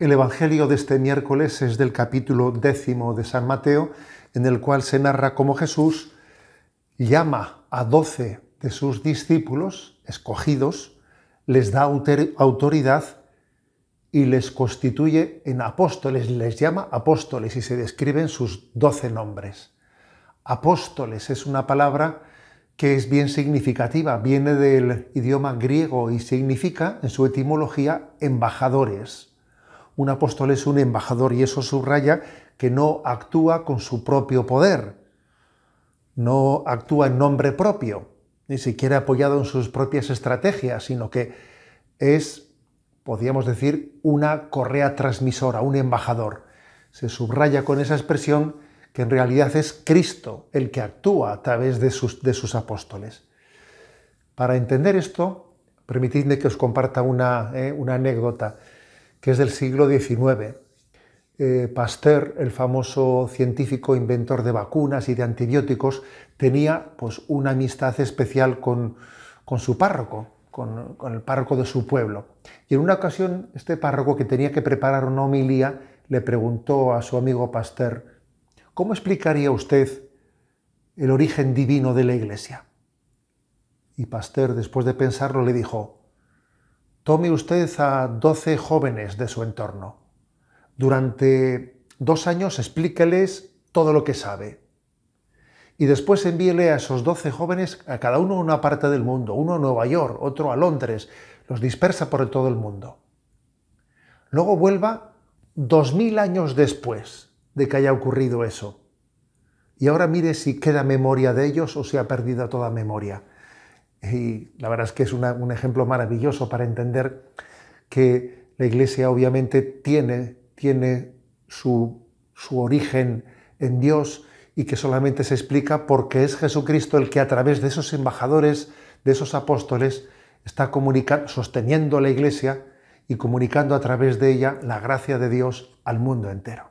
El Evangelio de este miércoles es del capítulo décimo de San Mateo, en el cual se narra cómo Jesús llama a doce de sus discípulos escogidos, les da autoridad y les constituye en apóstoles, les llama apóstoles y se describen sus doce nombres. Apóstoles es una palabra que es bien significativa, viene del idioma griego y significa, en su etimología, embajadores un apóstol es un embajador y eso subraya que no actúa con su propio poder, no actúa en nombre propio, ni siquiera apoyado en sus propias estrategias, sino que es, podríamos decir, una correa transmisora, un embajador. Se subraya con esa expresión que en realidad es Cristo el que actúa a través de sus, de sus apóstoles. Para entender esto, permitidme que os comparta una, eh, una anécdota que es del siglo XIX. Eh, Pasteur, el famoso científico inventor de vacunas y de antibióticos, tenía pues, una amistad especial con, su párroco, con, con, el párroco de su pueblo. Y en una ocasión, este párroco que tenía que preparar una homilía le preguntó a su amigo Pasteur, ¿cómo explicaría usted el origen divino de la Iglesia? Y Pasteur, después de pensarlo, le dijo, Tome usted a 12 jóvenes de su entorno. Durante dos años explíqueles todo lo que sabe. Y después envíele a esos 12 jóvenes a cada uno una parte del mundo, uno a Nueva York, otro a Londres, los dispersa por todo el mundo. Luego vuelva 2.000 años después de que haya ocurrido eso. Y ahora mire si queda memoria de ellos o si ha perdido toda memoria. Y la verdad es que es un ejemplo maravilloso para entender que la Iglesia obviamente tiene, tiene su, origen en Dios y que solamente se explica porque es Jesucristo el que a través de esos embajadores, de esos apóstoles, está comunicando, sosteniendo la Iglesia y comunicando a través de ella la gracia de Dios al mundo entero.